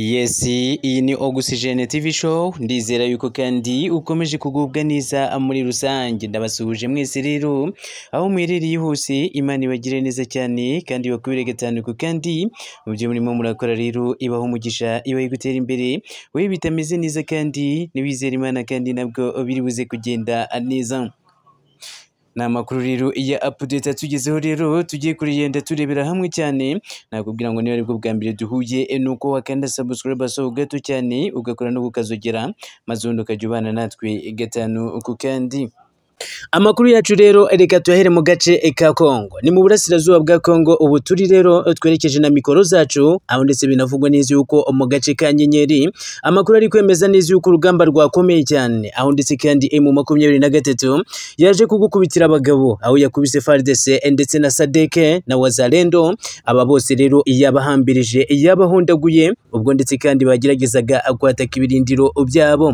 yesi iyi ni ogisijeni tivi show ndizera yuko kandi ukomeje kugubwa neza muri rusange ndabasuhuje mwese rero aho muherereye hose imana ibagire neza cyane kandi ibakubire gatanu kandi mu byo murimo murakora rero ibaho umugisha iba gutera imbere we bitameze neza kandi n'ibizera imana kandi nabwo biri buze kugenda neza ni amakuru rero ya apudeta tugezeho rero tugiye kurigenda turebera hamwe cyane nakubwira ngo niba aribwo bwa mbere duhuye eh, ni uko wakanda subscribe asoho gato cyane ugakora no kukazogera maze ubundi ukajya ubana natwe gatanu ku kandi amakuru yacu rero reka tuyahere mu gace ka kongo ni mu burasirazuba bwa kongo ubu turi rero twerekeje na mikoro zacu aho ndetse binavugwa neza yuko mu gace ka nyenyeri amakuru ari kwemeza neza yuko urugamba rwakomeye cyane aho ndetse kandi emu makumyabiri na gatatu yaje kugukubitira abagabo aho yakubise FARDC ndetse na sadeke na wazalendo aba bose rero yabahambirije yabahundaguye ubwo ndetse kandi bageragezaga kwataka ibirindiro byabo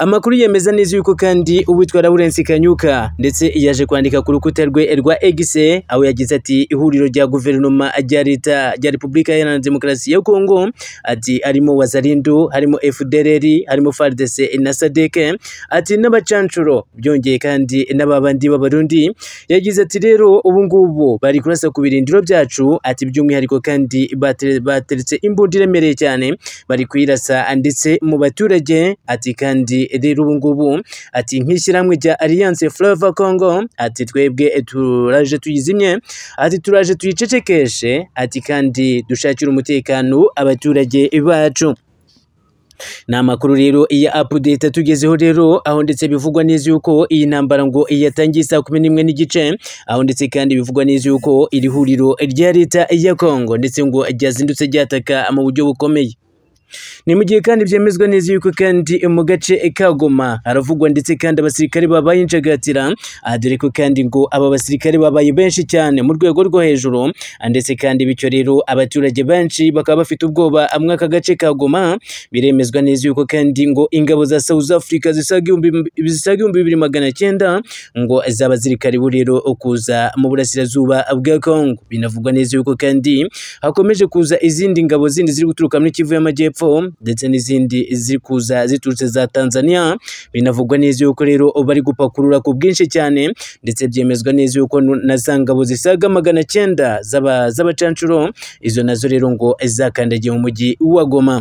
amakuru yemeza neza yuko kandi uwitwa Lawrence Kanyuka ndetse yaje kwandika ku rukuta rwe rwa X aho yagize ati ihuriro rya guverinoma rya leta rya Repubulika Iharanira Demokarasi ya Kongo ati harimo Wazarindu harimo FDLR harimo FARDC na SADC ati n'abacancuro byongeye kandi n'ababandi b'abarundi yagize ati rero ubu ngubu bari kurasa ku birindiro byacu ati by'umwihariko kandi bateretse imbunda iremereye cyane bari kuyirasa ndetse mu baturage ati kandi rero ubu ngubu ati nk'ishyirahamwe rya Alliance Flava Congo ati twebwe turaje tuyizimye ati turaje tuyicecekeshe ati kandi dushakira umutekano abaturage bacu ni amakuru rero iya apudeta tugezeho rero aho ndetse bivugwa neza yuko iyi ntambara ngo yatangiye saa kumi n'imwe n'igice aho ndetse kandi bivugwa neza yuko iri huriro rya leta ya Congo ndetse ngo ryazindutse ryataka mu buryo bukomeye ni mu gihe kandi byemezwa neza yuko kandi mu gace ka Goma haravugwa ndetse kandi abasirikare babaye injagatira aha dore ko kandi ngo aba basirikare babaye benshi cyane mu rwego rwo hejuru ndetse kandi bityo rero abaturage benshi bakaba bafite ubwoba amwe aka gace ka Goma biremezwa neza yuko kandi ngo ingabo za South Africa zisaga ibihumbi bibiri magana cyenda ngo zaba ziri karibu kuza mu burasirazuba bwa Congo binavugwa neza yuko kandi hakomeje kuza izindi ngabo zindi ziri guturuka muri Kivu y'Amajyepfo y'epfo ndetse n'izindi ziri kuza ziturutse za Tanzania binavugwa neza yuko rero bari gupakurura ku bwinshi cyane ndetse byemezwa neza yuko na za ngabo zisaga magana cyenda z'abacancuro izo nazo rero ngo zakandagiye mu mujyi wa Goma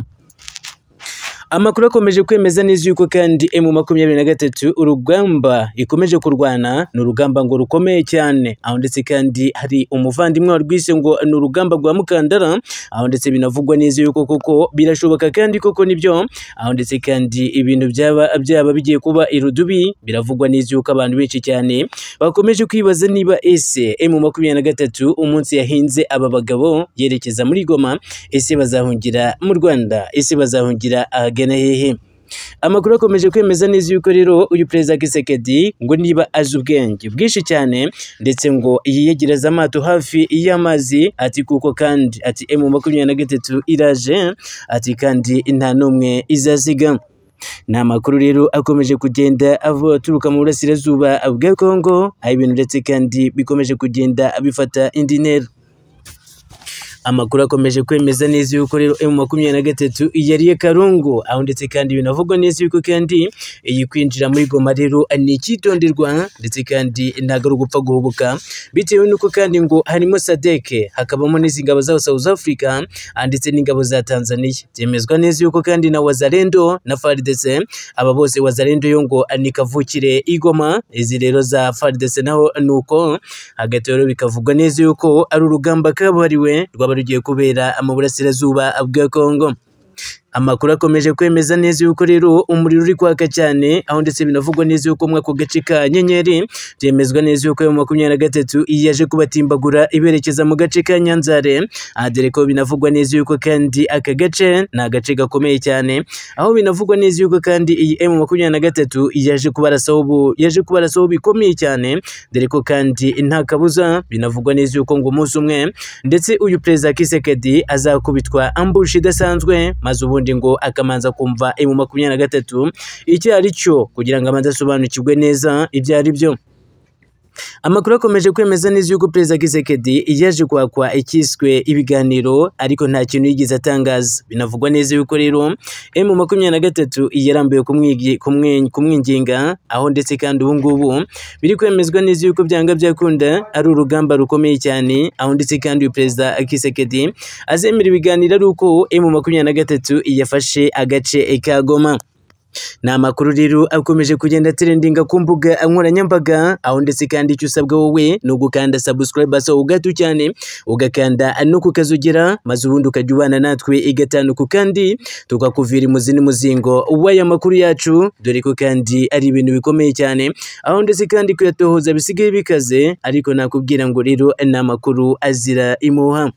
Amakuru akomeje kwemeza neza yuko kandi emu makumyabiri na gatatu urugamba ikomeje kurwana ni urugamba ngo rukomeye cyane, aho ndetse kandi hari umuvandimwe warwise ngo ni urugamba rwa Mukandara, aho ndetse binavugwa neza yuko koko birashoboka kandi koko nibyo, aho ndetse kandi ibintu byaba byaba bigiye kuba irudubi, biravugwa neza yuko abantu benshi cyane bakomeje kwibaza niba ese emu makumyabiri na gatatu umunsi yahinze aba bagabo yerekeza muri Goma, ese bazahungira mu Rwanda, ese bazahungira aha agana amakuru akomeje kwemeza neza yuko rero uyu perezida Kisekedi ngo niba azi ubwenge bwinshi cyane ndetse ngo yiyegereza amato hafi y'amazi ati kuko kandi ati emu makumyabiri na gatatu iraje ati kandi nta n'umwe izaziga ni amakuru rero akomeje kugenda aturuka mu burasirazuba bwa Kongo aho ibintu ndetse kandi bikomeje kugenda bifata indi ntera Amakuru akomeje kwemeza neza yuko rero emu makumyabiri na gatatu yariye Karungu aho ndetse kandi binavugwa neza yuko kandi iyi kwinjira muri Goma rero ni icyitonderwa ndetse kandi ntabwo ari ugupfa guhubuka bitewe n'uko kandi ngo harimo sadeke hakabamo n'izi ngabo za South Africa ah, ndetse n'ingabo za Tanzania byemezwa neza yuko kandi na Wazalendo na FARDC aba bose Wazalendo yo ngo ah, ni kavukire igoma izi rero za FARDC naho nuko hagati rero bikavugwa neza yuko ari urugamba kabuhariwe rw'aba rugiye kubera mu burasirazuba bwa Congo Amakuru akomeje kwemeza neza yuko rero umuriro uri kwaka cyane aho ndetse binavugwa neza yuko umwe ku gace ka Nyenyeri byemezwa neza yuko yo makumyabiri na gatatu yaje kubatimbagura iberekeza mu gace ka Nyanzare aha ko binavugwa neza yuko kandi aka gace ni agace gakomeye cyane aho binavugwa neza yuko kandi iyi M makumyabiri na gatatu yaje kubarasaho ubu yaje kubarasaho bikomeye cyane dore ko kandi nta kabuza binavugwa neza yuko ngo umunsi umwe ndetse uyu perezida Kisekedi azakubitwa ambushi idasanzwe maze ubundi ubundi ngo akamanza kumva mu makumyabiri na gatatu icyo ari cyo kugira ngo abanze asobanukirwe neza ibyo ari byo amakuru akomeje kwemeza neza yuko perezida Kisekedi yaje kwakwa ikiswe ibiganiro ariko nta kintu yigeze atangaza binavugwa neza yuko rero emu makumyabiri na gatatu yarambuye kumwinginga aho ndetse kandi ubu ngubu biri kwemezwa neza yuko byanga byakunda ari urugamba rukomeye cyane aho ndetse kandi uyu perezida Kisekedi azemera ibiganiro ari uko emu makumyabiri na gatatu yafashe agace ka Goma ni amakuru rero akomeje kugenda aterendinga ku mbuga nkoranyambaga aho ndetse kandi icyo usabwa wowe ni ugukanda subscribe so gato cyane ugakanda no kukazogera maze ubundi ukajya ubana natwe igatanuku kandi tukakuvira imuzini muzingo w'aya makuru yacu dore ko kandi ari ibintu bikomeye cyane aho ndetse kandi kuyatohoza bisigaye bikaze ariko nakubwira ngo rero ni amakuru azira imuha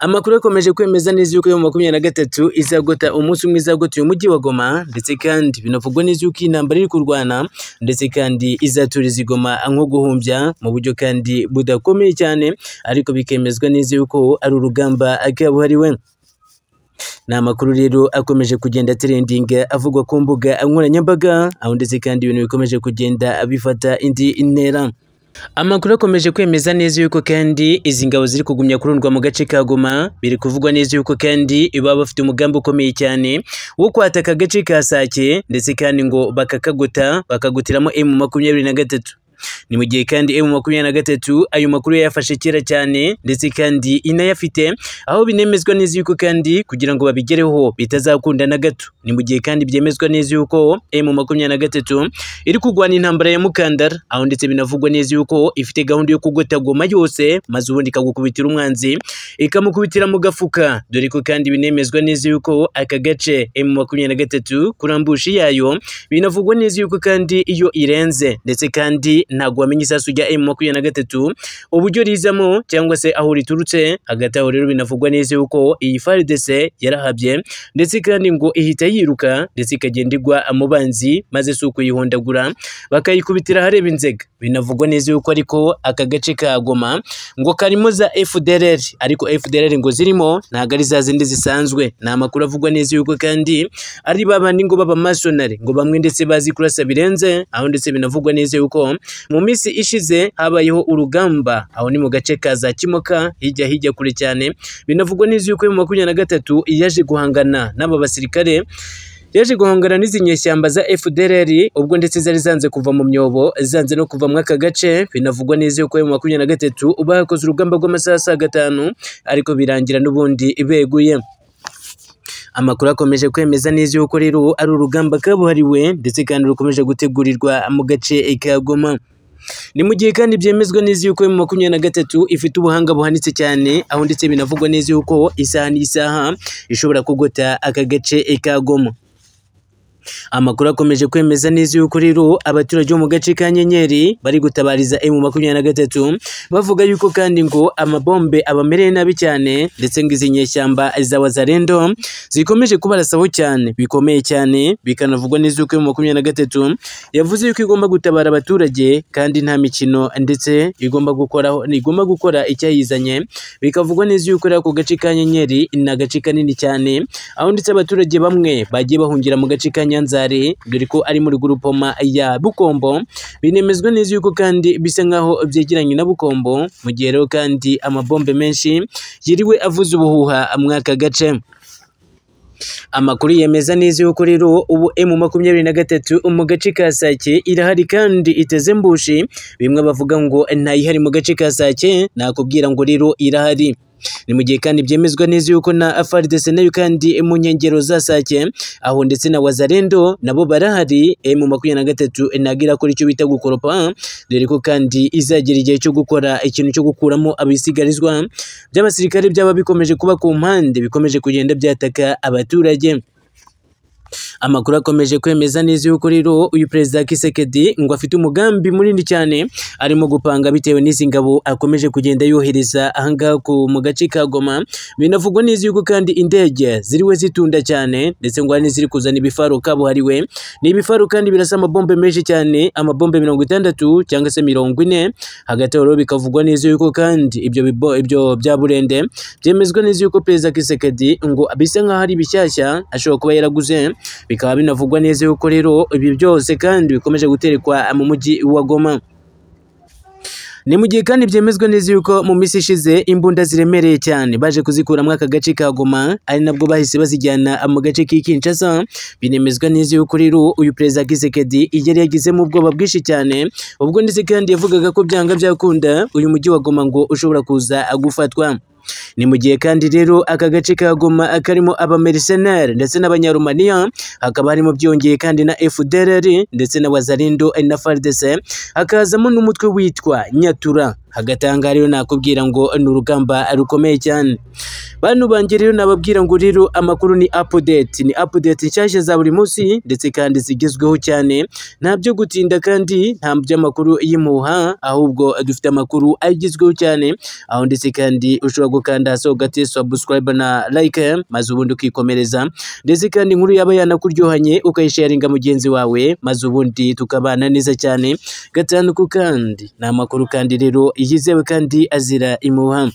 Amakuru akomeje kwemeza neza yuko yo makumyabiri na gatatu izagota umunsi umwe izagota uyu umujyi wa Goma ndetse kandi binavugwa neza yuko intambara iri kurwana ndetse kandi izaturiza igoma nko guhumbya mu buryo kandi budakomeye cyane ariko bikemezwa neza yuko ari urugamba kabuhariwe ni amakuru rero akomeje kugenda trending avugwa ku mbuga nkoranyambaga aho ndetse kandi ibintu bikomeje kugenda bifata indi intera. Amakuru akomeje kwemeza neza yuko kandi izi ngabo ziri kugumya kurundwa mu gace ka Goma biri kuvugwa neza yuko kandi baba bafite umugambi ukomeye cyane wo kwataka agace ka Sake ndetse kandi ngo bakakagota bakagutiramo M makumyabiri na gatatu ni mu gihe kandi emu makumyabiri na gatatu ayo makuru yayafashe kera cyane ndetse kandi inayafite aho binemezwa neza yuko kandi kugira ngo babigereho bitazakunda na gato ni mu gihe kandi byemezwa neza yuko emu makumyabiri na gatatu iri kurwana intambara ya mukandara aho ndetse binavugwa neza yuko ifite gahunda yo kugota goma yose maze ubundi ikagukubitira umwanzi ikamukubitira mu gafuka dore ko kandi binemezwa neza yuko aka gace emu makumyabiri na gatatu kurambushi yayo binavugwa neza yuko kandi iyo irenze ndetse kandi ntabwo wamenya isasu rya emu makumyabiri na gatatu uburyo rizamo cyangwa se aho riturutse hagati aho rero binavugwa neza yuko iyi faridese yarahabye ndetse kandi ngo ihita yiruka ndetse ikagenda igwa mu maze si ukuyihondagura bakayikubitira ahareba inzega binavugwa neza yuko ariko aka gace ka goma ngo karimo za FDLR ariko FDLR ngo zirimo ntabwo ari za zindi zisanzwe ni amakuru avugwa neza yuko kandi ari babandi ngo baba b'abamasonari ngo bamwe ndetse bazi kurasa birenze aho ndetse binavugwa neza yuko mu minsi ishize habayeho urugamba aho ni mu gace ka za kimoka hijya hijya kure cyane binavugwa n'izi yuko mu makumyabiri na gatatu yaje guhangana n'aba basirikare yaje guhangana n'izi nyeshyamba za FDLR ubwo ndetse zari zanze kuva mu myobo zanze no kuva mu aka gace binavugwa neza yuko mu makumyabiri na gatatu bakoze urugamba rw'amasaha saa gatanu ariko birangira n'ubundi beguye Amakuru akomeje kwemeza neza yuko rero ari urugamba kabuhariwe ndetse kandi rukomeje gutegurirwa mu gace ka Goma ni mu gihe kandi byemezwa neza yuko mu makumyabiri na gatatu ifite ubuhanga buhanitse cyane aho ndetse binavugwa neza yuko isaha n'isaha ishobora kugota aka gace ka Goma. Amakuru akomeje kwemeza neza yuko rero abaturage bo mu gace ka Nyenyeri bari gutabariza emu makumyabiri na gatatu bavuga yuko kandi ngo amabombe abamereye nabi cyane ndetse ngo izi nyeshyamba za Wazalendo zikomeje kubarasaho cyane bikomeye cyane bikanavugwa neza yuko emu makumyabiri na gatatu yavuze yuko igomba gutabara abaturage kandi nta mikino ndetse igomba gukoraho igomba gukora icyayizanye bikavugwa neza yuko rero ako gace ka Nyenyeri ni agace kanini cyane aho ndetse abaturage bamwe bagiye bahungira mu gace ka Nyanzari dore ko ari muri gurupoma ya Bukombo binemezwa neza yuko kandi bisa nkaho byegeranye na Bukombo mu gihe rero kandi amabombe menshi yiriwe avuze ubuhuha mw'aka gace amakuru yemeza neza yuko rero ubu emu makumyabiri na gatatu mu gace ka Sake irahari kandi iteze mbushi bimwe bavuga ngo ntayihari mu gace ka Sake nakubwira ngo rero irahari Ni mu gihe kandi byemezwa neza yuko na FARDC nayo kandi mu nkengero za Sake aho ndetse na Wazalendo nabo barahari eh, mu makumyabiri na gatatu eh, nago irakora icyo bita gukoropa dore ko kandi izagira igihe cyo gukora ikintu cyo gukuramo abisigarizwa by'abasirikare byaba bikomeje kuba ku mpande bikomeje kugenda byataka abaturage Amakuru akomeje kwemeza neza yuko rero uyu Perezida Kisekedi ngo afite umugambi munini cyane arimo gupanga bitewe n'izi ngabo akomeje kugenda yohereza ahanga ku mu gace ka Goma binavugwa neza yuko kandi indege ziriwe zitunda cyane ndetse ngo hari n'iziri kuzana ibifaru kabuhariwe ni ibifaru kandi birasa amabombe menshi cyane amabombe mirongo itandatu cyangwa se mirongo ine hagati aho rero bikavugwa neza yuko kandi ibyo bibo ibyo bya Burende byemezwa neza yuko Perezida Kisekedi ngo bisa nkaho ari bishyashya ashobora kuba yaraguze bikaba binavugwa neza yuko rero ibi byose kandi bikomeje guterekwa mu mujyi wa Goma ni mu gihe kandi byemezwa neza yuko mu minsi ishize imbunda ziremereye cyane baje kuzikuramo aka gace ka Goma ari nabwo bahise bazijyana mu gace k'i Kinshasa binemezwa neza yuko rero uyu perezida Kisekedi yari yagizemo ubwoba bwinshi cyane ubwo ndetse kandi yavugaga ko byanga byakunda uyu mujyi wa Goma ngo ushobora kuza gufatwa ni mu gihe kandi rero aka gace ka Goma karimo abameriseneri ndetse n'abanyarumaniya hakaba harimo byongeye kandi na FDLR ndetse na Wazalendo na FARDC hakazamo n'umutwe witwa Nyatura hagati aha ngaha rero nakubwira ngo ni urugamba rukomeye cyane bantu banjye rero nababwira ngo rero amakuru ni apudeti ni apudeti nshyashya za buri munsi ndetse kandi zigezweho cyane nta gutinda kandi nta by'amakuru y'imuha ahubwo dufite amakuru agezweho cyane aho ndetse kandi ushobora gukanda hasi hagati subscribe na like maze ubundi ukikomereza ndetse kandi inkuru yaba yanakuryohanye ukayisharinga mugenzi wawe maze ubundi tukabana neza cyane gatanu kandi ni amakuru kandi rero yizewe kandi azira imuha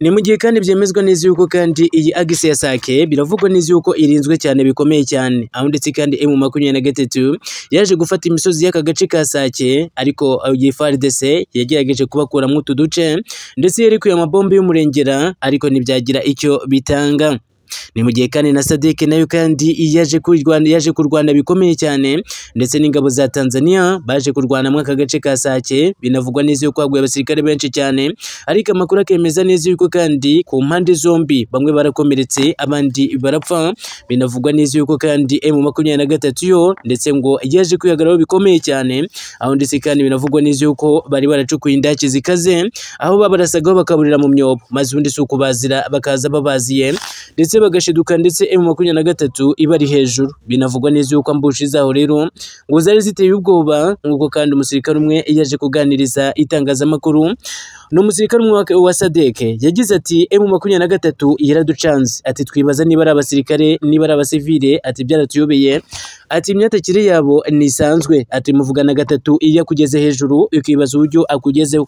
ni mu gihe kandi byemezwa neza yuko kandi iyi agisi ya sake biravugwa neza yuko irinzwe cyane bikomeye cyane aho ndetse kandi emu makumyabiri na gatatu yaje gufata imisozi y'aka gace ka sake ariko iyi FARDC yagerageje kubakuramo utu duce ndetse yerekuye amabombe y'umurengera ariko ntibyagira icyo bitanga ni mu gihe kandi na Sadek nayo kandi yaje kurwana yaje kurwana bikomeye cyane ndetse n'ingabo za Tanzania baje kurwana mu gace ka Sake binavugwa neza yuko haguye abasirikare benshi cyane ariko amakuru akemeza neza yuko kandi ku mpande zombi bamwe barakomeretse abandi barapfa binavugwa neza yuko kandi M makumyabiri na gatatu yo ndetse ngo yaje kwihagararaho bikomeye cyane aho ndetse kandi binavugwa neza yuko bari baracukuye indake zikaze aho babarasagaho bakaburira mu myobo maze ubundi si ukubazira bakaza babaziye ndetse bagashiduka ndetse emu makumyabiri na gatatu iba ari hejuru binavugwa neza yuko ambushi zaho rero ngo zari ziteye ubwoba nk'uko kandi umusirikare umwe yaje kuganiriza itangazamakuru ni umusirikare umwe wa sadeke yagize ati emu makumyabiri na gatatu yaraducanze ati twibaza niba ari abasirikare niba ari abasivile ati byaratuyobeye ati imyatakire yabo ni isanzwe ati muvugana gatatu iyo akugeze hejuru ukibaza uburyo akugezeho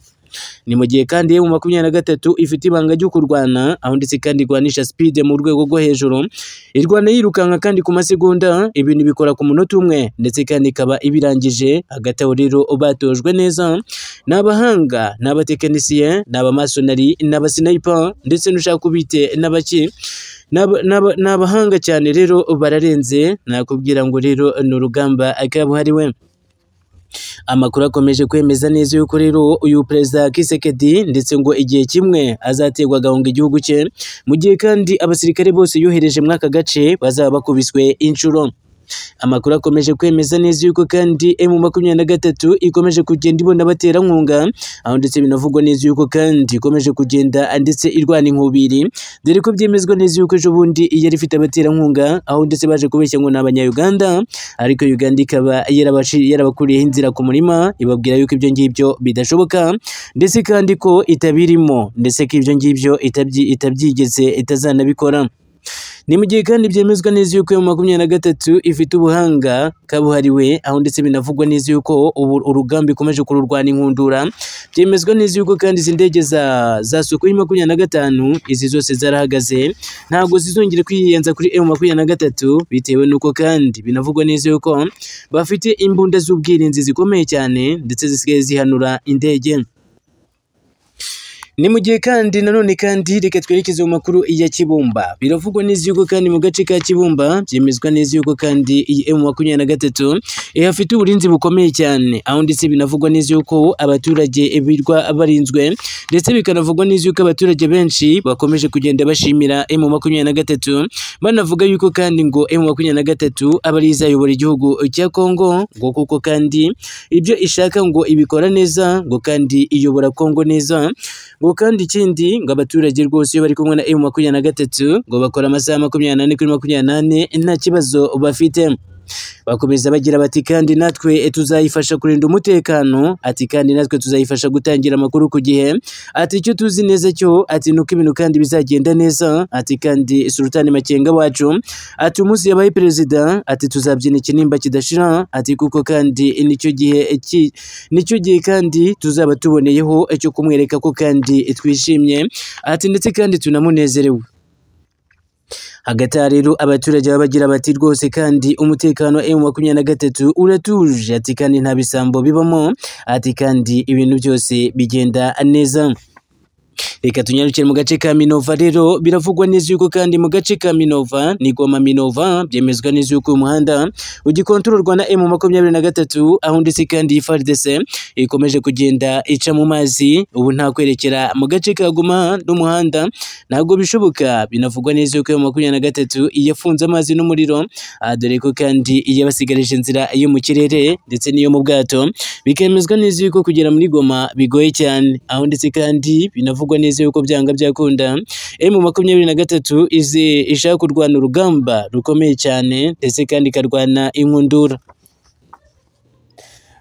Ni mu gihe kandi mu makumyabiri na gatatu ifite ibanga ryo kurwana aho ndetse kandi irwanisha sipide mu rwego rwo hejuru irwana yirukanka kandi ku masegonda ibintu bikora ku munota umwe ndetse kandi ikaba ibirangije hagati aho rero batojwe neza ni abahanga ni abatekinisiye ni abamasonari ni abasinayipa ndetse n'ushaka ubite n'abaki ni abahanga cyane rero bararenze nakubwira ngo rero ni urugamba kabuhariwe Amakuru akomeje kwemeza neza yuko rero uyu perezida Kisekedi ndetse ngo igihe kimwe azaterwa agahunga igihugu cye, mu gihe kandi abasirikare bose yohereje muri aka gace bazaba bakubiswe inshuro. Amakuru akomeje kwemeza neza yuko kandi emu makumyabiri na gatatu ikomeje kugenda ibona abaterankunga aho ndetse binavugwa neza yuko kandi ikomeje kugenda ndetse irwana inkubiri dore ko byemezwa neza yuko ejo bundi yari ifite abaterankunga aho ndetse baje kubeshya ngo ni abanyayuganda ariko Uganda ikaba yarabakuriyeho inzira ku murima ibabwira yuko ibyo ngibyo bidashoboka ndetse kandi ko itabirimo ndetse ko ibyo ngibyo itabyigeze itazanabikora ni mu gihe kandi byemezwa neza yuko iyo makumyabiri na gatatu ifite ubuhanga kabuhariwe aho ndetse binavugwa neza yuko urugamba ikomeje kururwana inkundura byemezwa neza yuko kandi izi ndege za za Sukhoi makumyabiri na gatanu izi zose zarahagaze ntabwo zizongere kwiyenza kuri M makumyabiri na gatatu bitewe n'uko kandi binavugwa neza yuko bafite imbunda z'ubwirinzi zikomeye cyane ndetse zisigaye zihanura indege Ni mu gihe kandi nanone kandi reka twerekeze mu makuru ya Kibumba biravugwa neza yuko kandi mu gace ka Kibumba byemezwa neza yuko kandi iyi M makumyabiri na gatatu ihafite eh, uburinzi bukomeye cyane aho ndetse binavugwa neza yuko abaturage eh, birwa barinzwe ndetse bikanavugwa neza yuko abaturage benshi bakomeje kugenda bashimira M makumyabiri na gatatu banavuga yuko kandi ngo M makumyabiri na gatatu aba ari izayobora igihugu cya Kongo ngo kuko kandi ibyo ishaka ngo ibikora neza ngo kandi iyobora Kongo neza ngo ubu kandi ikindi ngo abaturage rwose iyo bari kumwe na M makumyabiri na gatatu ngo bakora amasaha makumyabiri n'ane kuri makumyabiri n'ane nta kibazo bafite Bakomeza bagira bati kandi natwe eh, tuzayifasha kurinda umutekano, ati kandi natwe tuzayifasha gutangira amakuru ku gihe, ati icyo tuzi neza cyo, ati nuko ibintu kandi bizagenda neza, ati kandi Sultani Makenga wacu, ati umunsi yabaye perezida, ati tuzabyina ikinimba kidashira, ati kuko kandi nicyo gihe eh, nicyo gihe kandi tuzaba tuboneyeho eh, cyo kumwereka ko kandi twishimye, ati ndetse kandi tunamunezerewe. hagati rero abaturage babagira bati rwose kandi umutekano wa emu makumyabiri na gatatu uratuje ati kandi nta bisambo bibamo ati kandi ibintu byose bigenda neza reka tunyarukire mu gace ka minova rero biravugwa neza yuko kandi mu gace ka minova ni goma minova byemezwa neza yuko uyu muhanda ugikontororwa na emu makumyabiri na gatatu aho ndetse kandi faridese ikomeje kugenda ica mu mazi ubu nta kwerekera mu gace ka goma n'umuhanda ntabwo bishoboka binavugwa neza yuko emu makumyabiri na gatatu iyafunze amazi n'umuriro ah, dore ko kandi iyabasigarije inzira yo mu kirere ndetse n'iyo mu bwato bikemezwa neza yuko kugera muri goma bigoye cyane aho ndetse kandi binavugwa ahubwo nize yuko byanga byakunda emu makumyabiri na gatatu izi ishaka kurwana urugamba rukomeye cyane ndetse kandi ikarwana inkundura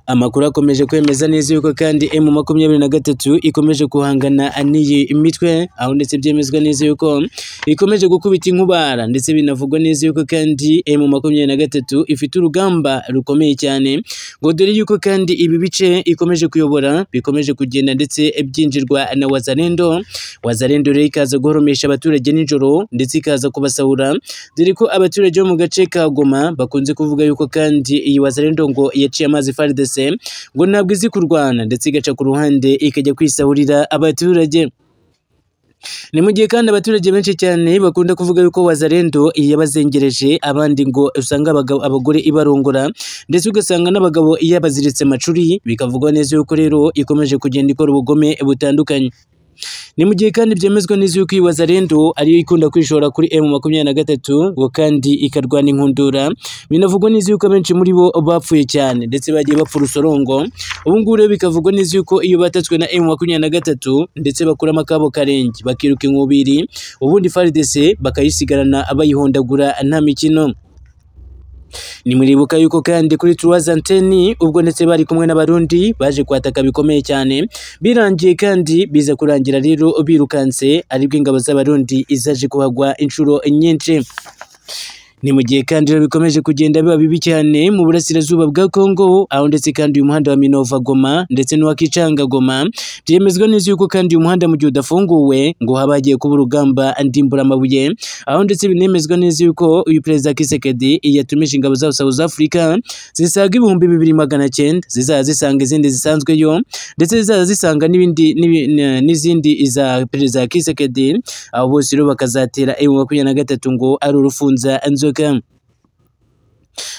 Amakuru akomeje kwemeza neza yuko kandi emu makumyabiri na gatatu ikomeje guhangana n'iyi imitwe aho ndetse byemezwa neza yuko ikomeje gukubita inkubara ndetse binavugwa neza yuko kandi emu makumyabiri na gatatu ifite urugamba rukomeye cyane, ngo dore yuko kandi ibi bice ikomeje kuyobora bikomeje kugenda ndetse byinjirwa na wazalendo, wazalendo rero ikaza guhoromesha abaturage nijoro ndetse ikaza kubasahura, dore ko abaturage bo mu gace ka Goma bakunze kuvuga yuko kandi iyi wazalendo ngo yaciye amazi FARDC yose ngo ntabwo izi kurwana ndetse igaca ku ruhande ikajya kwisahurira abaturage ni mu gihe kandi abaturage benshi cyane bakunda kuvuga yuko wazarendo yabazengereje abandi ngo usanga abagore ibarongora ndetse ugasanga n'abagabo yabaziritse amacuri bikavugwa neza yuko rero ikomeje kugenda ikora ubugome butandukanye ni mu gihe kandi byemezwa neza yuko iyi wazalendo ariyo ikunda kwishora kuri emu makumyabiri na gatatu ngo kandi ikarwana inkundura binavugwa neza yuko abenshi muri bo bapfuye cyane ndetse bagiye bapfa urusorongo ubu ngubu rero bikavugwa neza yuko iyo batatswe na emu makumyabiri na gatatu ndetse bakuramo akabo karenge bakiruka inkubiri ubundi faridese bakayisigarana bayihondagura nta mikino nimwibuka yuko kandi kuri Tuwaza Anteni ubwo ndetse bari kumwe n'abarundi baje kwataka bikomeye cyane birangiye kandi biza kurangira rero birukanse aribwo ingabo z'abarundi izaje kuhagwa inshuro nyinshi ni mu gihe kandi bikomeje kugenda biba bibi cyane mu burasirazuba bwa Kongo aho ndetse kandi uyu muhanda wa Minova Goma ndetse n'uwa Kicanga Goma byemezwa neza yuko kandi uyu muhanda mu gihe udafunguwe ngo haba hagiye kuba urugamba ndimbura amabuye aho ndetse binemezwa neza yuko uyu perezida Kisekedi yatumije ingabo za South Africa zisaga ibihumbi bibiri magana cyenda zizaza zisanga izindi zisanzwe yo ndetse zizaza zisanga n'ibindi n'izindi za perezida Kisekedi abo bose rero bakazatera M makumyabiri na gatatu ngo ari urufunza nzoka இருக்குது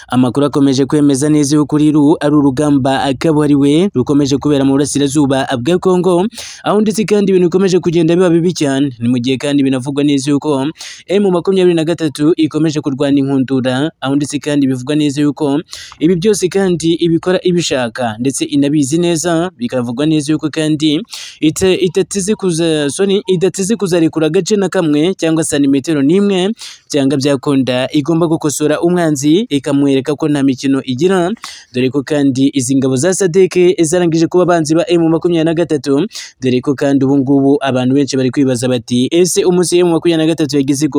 Amakuru akomeje kwemeza neza yuko rero ari urugamba kabuhariwe rukomeje kubera mu burasirazuba bwa Kongo aho ndetse kandi ibintu bikomeje kugenda biba bibi cyane ni mu gihe kandi binavugwa neza yuko emu makumyabiri na gatatu ikomeje kurwana inkundura aho ndetse kandi bivugwa neza yuko ibi byose kandi ibikora ibishaka ndetse inabizi neza bikavugwa neza yuko kandi idateze kuza sorry idateze kuzarekura agace na kamwe cyangwa santimetero n'imwe cyangwa byakunda igomba gukosora umwanzi ikamwereka ko nta mikino igira dore ko kandi izi ngabo za sadeke zarangije kuba abanzi ba emu makumyabiri na gatatu dore ko kandi ubu ngubu abantu benshi bari kwibaza bati ese umunsi emu makumyabiri na gatatu yageze i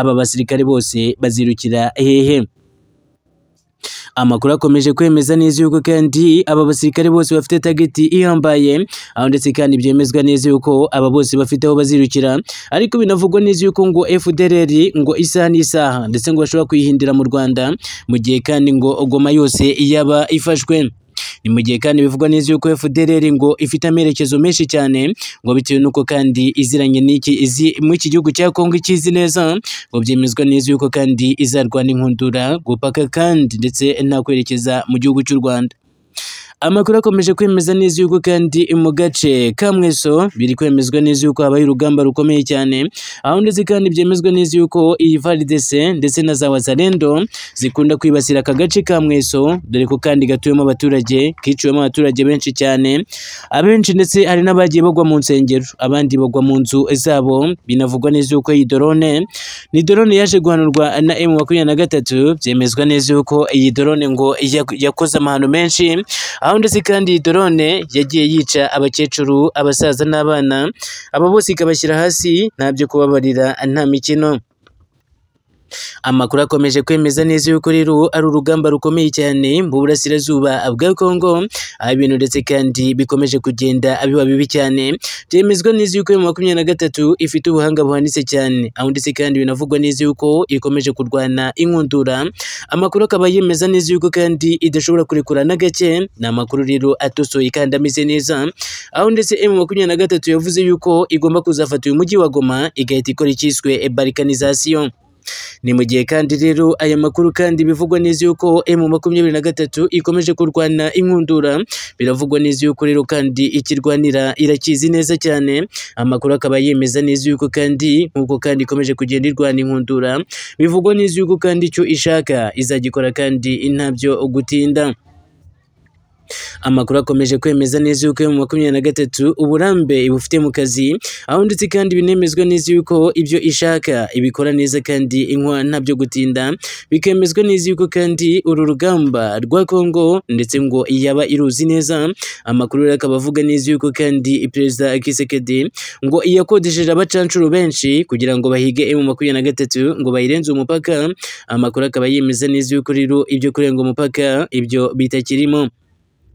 aba basirikare bose bazirukira hehe Amakuru akomeje kwemeza neza yuko kandi aba basirikare bose bafite tageti ihambaye aho ndetse kandi byemezwa neza yuko aba bose bafite aho bazirukira ariko binavugwa neza yuko ngo FDLR ngo isaha n'isaha ndetse ngo bashobora kuyihindira mu Rwanda mu gihe kandi ngo goma yose yaba ifashwe ni mu gihe kandi bivugwa neza yuko FDLR ngo ifite amerekezo menshi cyane ngo bitewe nuko kandi iziranye n'iki izi mu iki gihugu cya Congo ikizi neza ngo byemezwa neza yuko kandi izarwana inkundura gupaka kandi ndetse nta kwerekeza mu gihugu cy'u Rwanda Amakuru akomeje kwemeza neza yuko kandi mu gace ka Mweso biri kwemezwa neza yuko habaye urugamba rukomeye cyane aho ndetse kandi byemezwa neza yuko iyi VARDC ndetse na za Wazalendo zikunda kwibasira aka gace ka Mweso dore ko kandi gatuyemo abaturage kiciwemo abaturage benshi cyane abenshi ndetse hari n'abagiye bagwa mu nsengero abandi bagwa mu nzu zabo binavugwa neza yuko iyi drone ni drone yaje guhanurwa na M makumyabiri na gatatu byemezwa neza yuko iyi drone ngo yakoze amahano menshi aho aho ndetse kandi Drone yagiye yica abakecuru abasaza n'abana aba bose ikabashyira hasi nta kubabarira nta mikino. Amakuru akomeje kwemeza neza yuko rero ari urugamba rukomeye cyane mu burasirazuba bwa Kongo, aho ibintu ndetse kandi bikomeje kugenda biba bibi cyane, byemezwa neza yuko bibiri na makumyabiri na gatatu ifite ubuhanga buhanitse cyane, aho ndetse kandi binavugwa neza yuko ikomeje kurwana inkundura, amakuru akaba yemeza neza yuko kandi idashobora kurekura na gake, ni amakuru rero atosoye kandi ameze neza, aho ndetse emu makumyabiri na gatatu yavuze yuko igomba kuzafata uyu mujyi wa Goma igahita ikora icyiswe balkanization. Ni mu gihe kandi rero aya makuru kandi bivugwa neza yuko emu makumyabiri na gatatu ikomeje kurwana inkundura, biravugwa neza yuko rero kandi ikirwanira irakizi neza cyane, amakuru akaba yemeza neza yuko kandi nk'uko kandi ikomeje kugenda irwana inkundura, bivugwa neza yuko kandi icyo ishaka izagikora kandi ntabyo gutinda. Amakuru akomeje kwemeza neza yuko mu makumyabiri na gatatu uburambe bufite mu kazi aho ndetse kandi binemezwa neza yuko ibyo ishaka ibikora neza kandi inkwa ntabyo gutinda bikemezwa neza yuko kandi uru rugamba rwa Kongo ndetse ngo yaba iruzi neza amakuru akaba avuga neza yuko kandi perezida Kisekedi ngo yakodesheje abacancuro benshi kugira ngo bahige mu makumyabiri na gatatu ngo bayirenze umupaka amakuru akaba yemeza neza yuko rero ibyo kurenga umupaka ibyo bitakirimo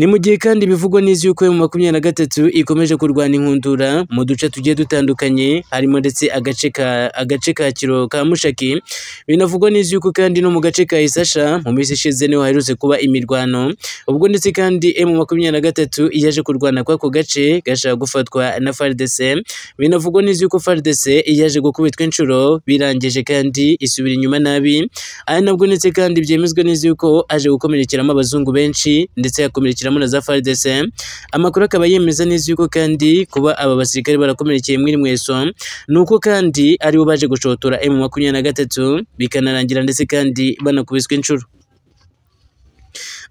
Ni mu gihe kandi bivugwa neza yuko mu makumyabiri na gatatu ikomeje kurwana inkundura mu duce tugiye dutandukanye harimo ndetse agace ka agace ka Kiro ka Mushaki binavugwa neza yuko kandi no mu gace ka Isasha mu minsi ishize niho haherutse kuba imirwano ubwo ndetse kandi M makumyabiri na gatatu yaje kurwana kwa ako gace gashaka gufatwa na FARDC binavugwa neza yuko FARDC yaje gukubitwa inshuro birangije kandi isubira inyuma nabi aha nabwo ndetse kandi byemezwa neza yuko aje gukomerekeramo abazungu benshi ndetse yakomerekera na za FARDC amakuru akaba yemeza neza yuko kandi kuba aba basirikare barakomerekeye muri mweso nuko kandi aribo baje gushotora M makumyabiri na gatatu bikanarangira ndetse kandi banakubiswe inshuro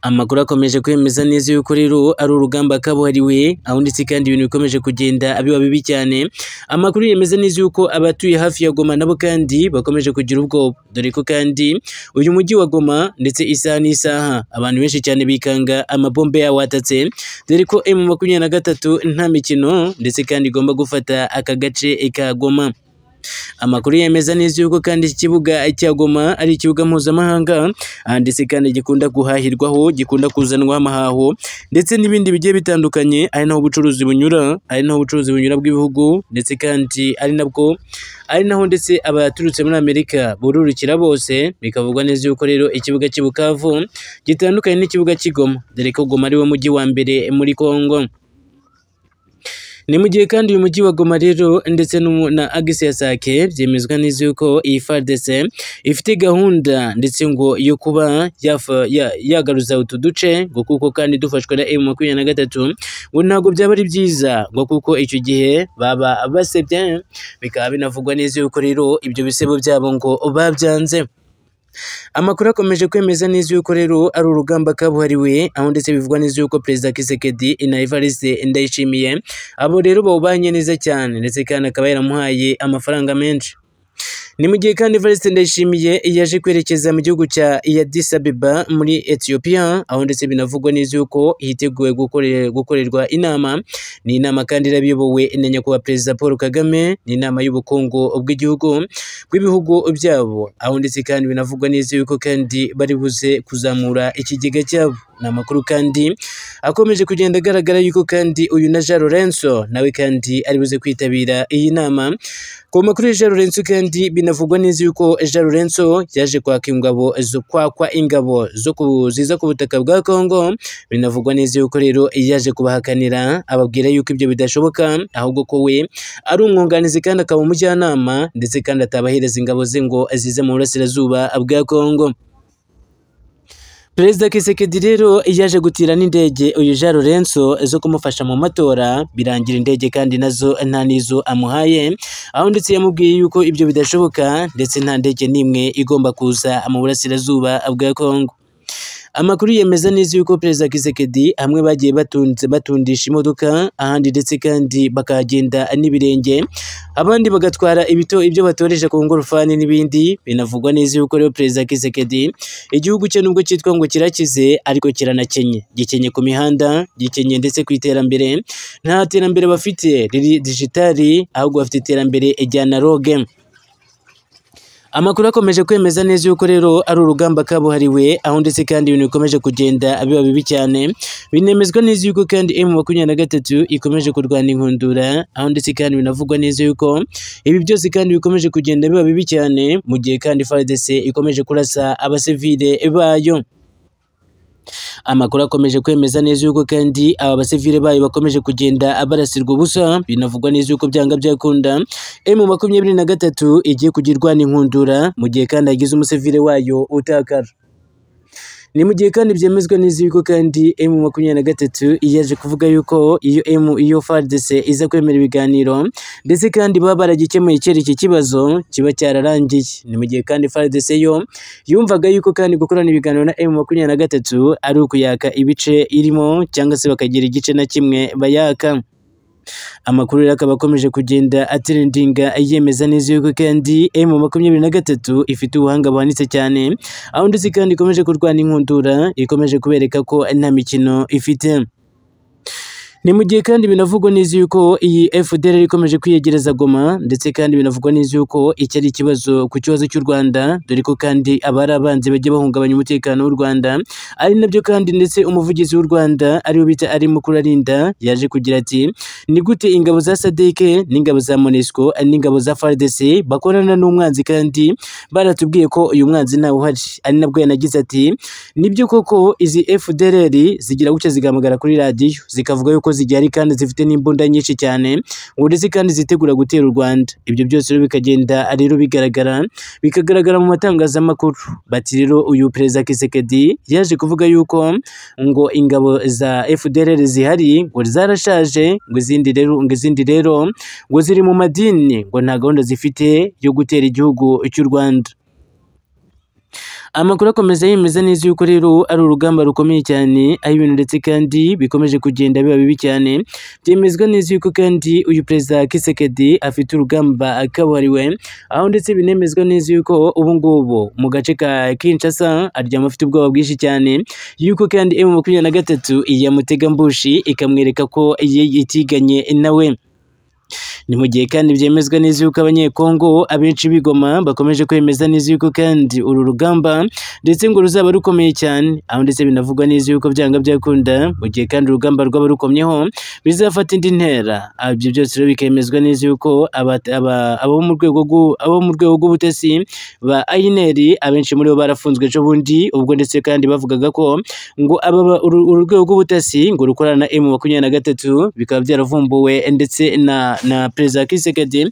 Amakuru akomeje kwemeza neza yuko rero ari urugamba kabuhariwe aho ndetse kandi ibintu bikomeje kugenda biba bibi cyane amakuru yemeza neza yuko abatuye hafi ya Goma nabo kandi bakomeje kugira ubwoba dore ko kandi uyu mujyi wa Goma ndetse isaha n'isaha abantu benshi cyane bikanga amabombe yawatatse dore ko M makumyabiri na gatatu nta mikino ndetse kandi igomba gufata aka gace ka Goma Amakuru yemeza neza yuko kandi iki kibuga cya Goma ari ikibuga mpuzamahanga ndetse kandi gikunda guhahirwaho gikunda kuzanwaho amahaho ndetse n'ibindi bigiye bitandukanye ari naho ubucuruzi bunyura ari naho ubucuruzi bunyura bw'ibihugu ndetse kandi ari nabwo ari naho ndetse abaturutse muri Amerika bururukira bose bikavugwa neza yuko rero ikibuga cy'i Bukavu gitandukanye n'ikibuga cy'i Goma dore ko Goma ariwo mujyi wa mbere muri Congo. ni mu gihe kandi uyu mujyi wa Goma rero ndetse na Agisi ya Sake byemezwa neza yuko iyi FARDC ifite gahunda ndetse ngo yo kuba yagaruza utu duce ngo kuko kandi dufashwe na M makumyabiri na gatatu ngo ntabwo byaba ari byiza ngo kuko icyo gihe baba basebye bikaba binavugwa neza yuko rero ibyo bisebo byabo ngo babyanze Amakuru akomeje kwemeza neza yuko rero ari urugamba kabuhariwe aho ndetse bivugwa neza yuko Perezida Kisekedi na Evariste Ndayishimiye abo rero bawubanye neza cyane ndetse kandi akaba yaramuhaye amafaranga menshi. ni mu gihe kandi Vedaste Ndayishimiye yaje kwerekeza mu gihugu cya Addis Ababa muri Ethiopia aho ndetse binavugwa neza yuko hiteguwe gukorerwa inama ni inama kandi irabiyobowe na nyakubahwa Perezida Paul Kagame ni inama y'ubukungu bw'igihugu bw'ibihugu byabo aho ndetse kandi binavugwa neza yuko kandi bari buze kuzamura ikigega cyabo ni amakuru kandi akomeje kugenda agaragara yuko kandi uyu na Jean Lorenzo nawe kandi aribuze kwitabira iyi nama ku makuru ya Jean Lorenzo kandi binavugwa neza yuko Jean Lorenzo yaje kwaka ingabo zo kwakwa ingabo zo kuziza ku butaka bwa Congo binavugwa neza yuko rero yaje kubahakanira ababwira yuko ibyo bidashoboka ahubwo ko we ari umwunganizi kandi akaba umujyanama ndetse kandi atabahereza ingabo ze ngo zize mu burasirazuba bwa Congo perezida kisekedi rero iyo gutira n'indege uyu jean lorenzo zo kumufasha mu matora birangira indege kandi nazo nta n'izo amuhaye aho ndetse yamubwiye yuko ibyo bidashoboka ndetse nta ndege n'imwe igomba kuza mu burasirazuba bwa kongo Amakuru yemeza neza yuko Perezida Kisekedi hamwe bagiye batunze batundisha imodoka ahandi ndetse kandi bakagenda n'ibirenge abandi bagatwara ibito ibyo batoreje ku ngorofani n'ibindi binavugwa neza yuko rero Perezida Kisekedi igihugu cye nubwo cyitwa ngo kirakize ariko kiranakenye gikenye ku mihanda gikenye ndetse ku iterambere nta terambere bafite riri digitali ahubwo bafite iterambere rya analogue Amakuru akomeje kwemeza neza yuko rero ari urugamba kabuhariwe aho ndetse kandi ibintu bikomeje kugenda biba bibi cyane binemezwa neza yuko kandi M makumyabiri na gatatu ikomeje kurwanya inkundura aho ndetse kandi binavugwa neza yuko ibi byose kandi bikomeje kugenda biba bibi cyane mu gihe kandi FARDC ikomeje kurasa abasivile bayo. Amakuru akomeje kwemeza neza yuko kandi aba basivile bayo bakomeje kugenda barasirwa ubusa binavugwa neza yuko byanga byakunda emu makumyabiri na gatatu igiye kugirwa n'inkundura mu gihe kandi hagize umusivile wayo utakara. ni mu gihe kandi byemezwa neza yuko kandi emu makumyabiri na gatatu yaje kuvuga yuko iyo emu iyo fardese iza kwemera ibiganiro ndetse kandi baba baragikemuye cyera iki kibazo kiba cyararangiye ni mu gihe kandi fardese yo yumvaga yuko kandi gukorana ibiganiro na emu makumyabiri na gatatu ari ukuyaka ibice irimo cyangwa se bakagira igice na kimwe bayaka Amakuru rero akaba akomeje kugenda atirindinga yemeza neza yuko kandi emu makumyabiri na gatatu ifite ubuhanga buhanitse cyane, aho ndetse kandi ikomeje kurwanya inkundura, ikomeje kubereka ko nta mikino ifite. Ni mu gihe kandi binavugwa neza yuko iyi FDR ikomeje kwiyegereza Goma ndetse kandi binavugwa neza yuko iki ari ikibazo ku kibazo cy'u Rwanda dore ko kandi abari abanzi bajya bahungabanya umutekano w'u Rwanda ari nabyo kandi ndetse umuvugizi w'u Rwanda ariwe bita arimo kurarinda yaje kugira ati ni gute ingabo za SADC n'ingabo za MONUSCO n'ingabo za FARDC bakorana n'umwanzi kandi baratubwiye ko uyu mwanzi ntawe uhari ari nabwo yanagize ati nibyo koko izi FDR zigira gutya zigamagara kuri radiyo zikavuga yuko zigihari kandi zifite n'imbunda nyinshi cyane ngo kandi zitegura gutera u Rwanda ibyo byose rero bikagenda rero bigaragara bikagaragara mu matangazamakuru bati rero uyu perezida Kisekedi yaje kuvuga yuko ngo ingabo za FDLR zihari ngo zarashaje ngo izindi rero ngo izindi rero ngo ziri mu madini ngo nta gahunda zifite yo gutera igihugu cy'u Rwanda Amakuru akomeza yemeza neza yuko rero ari urugamba rukomeye cyane aho ibintu ndetse kandi bikomeje kugenda biba bibi cyane byemezwa neza yuko kandi uyu perezida Kisekedi afite urugamba akabariwe aho ndetse binemezwa neza yuko ubu ngubu mu gace ka Kinshasa aryama afite ubwoba bwinshi cyane yuko kandi M makumyabiri na gatatu iya Mutegambushi ikamwereka ko yitiganye nawe. Ni mu gihe kandi byemezwa neza yuko Abanyekongo abenshi bigoma bakomeje kwemeza neza yuko kandi uru rugamba ndetse ngo ruzaba rukomeye cyane aho ndetse binavugwa neza yuko byanga byakunda mu gihe kandi urugamba rwaba rukomyeho bizafata indi ntera ibyo byose rero bikemezwa neza yuko abo mu rwego abo mu rwego rw'ubutesi ba ayineri abenshi muri bo barafunzwe ejo bundi ubwo ndetse kandi bavugaga ko ngo aba uru rwego rw'ubutasi ngo rukorana na M makumyabiri na gatatu bikaba byaravumbuwe ndetse na na perezida Kisekedi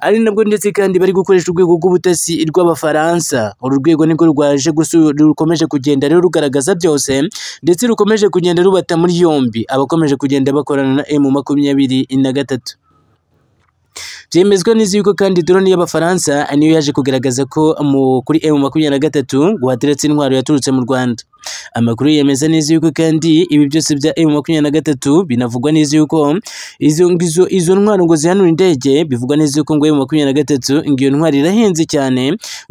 ari nabwo ndetse kandi bari gukoresha urwego rw'ubutasi rw'abafaransa uru rwego niko rwaje rukomeje kugenda rero rugaragaza byose ndetse rukomeje kugenda rubata muri yombi abakomeje kugenda bakorana na emu makumyabiri na gatatu byemezwa n'iziko kandi drone y'abafaransa niyo yaje kugaragaza ko kuri emu makumyabiri na gatatu guhateretse intwaro yaturutse mu rwanda Amakuru yemeza neza yuko kandi ibi byose bya M23 binavugwa neza yuko izo ngizo izo ntwaro ngo zihanura indege bivugwa neza yuko ngo M23 ngo iyo ntwaro irahenze cyane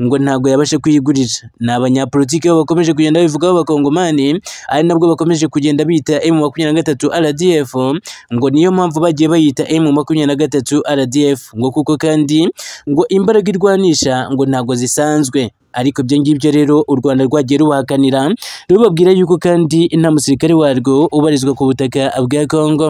ngo ntabwo yabashe kuyigurisha. Ni abanyapolitiki bo bakomeje kugenda bivugaho abakongomani ari nabwo bakomeje kugenda bita M23 RDF ngo niyo mpamvu bagiye bayita M23 RDF ngo kuko kandi ngo imbaraga irwanisha ngo ntabwo zisanzwe. ariko ibyo ngibyo rero u Rwanda rwagiye rubahakanira rubabwira yuko kandi nta musirikare warwo ubarizwa ku butaka bwa Kongo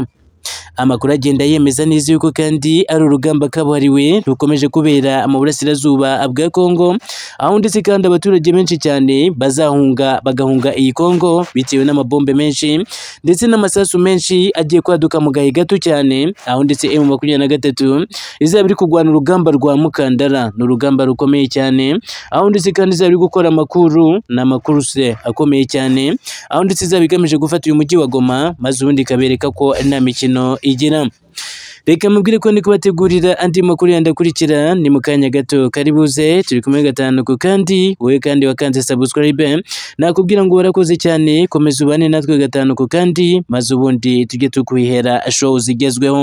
amakuru agenda yemeza neza yuko kandi ari urugamba kabuhariwe rukomeje kubera mu burasirazuba bwa Kongo aho ndetse kandi abaturage benshi cyane bazahunga bagahunga iyi Kongo bitewe n'amabombe menshi ndetse n'amasasu menshi agiye kwaduka mu gahe gato cyane aho ndetse M makumyabiri na gatatu izaba iri kurwana urugamba rwa Mukandara ni urugamba rukomeye cyane aho ndetse kandi izaba iri gukora amakuru ni amakuru se akomeye cyane aho ndetse izaba igamije gufata uyu mujyi wa Goma maze ubundi ikabereka ko nta mikino igera reka mubwire ko ndi kubategurira andi makuru yandi akurikira ni mu kanya gato karibuze turi kumwe gatanu ku kandi wowe kandi wakanze subscribe nakubwira ngo warakoze cyane komeza ubane natwe gatanu ku kandi maze ubundi tujye tukwihera show zigezweho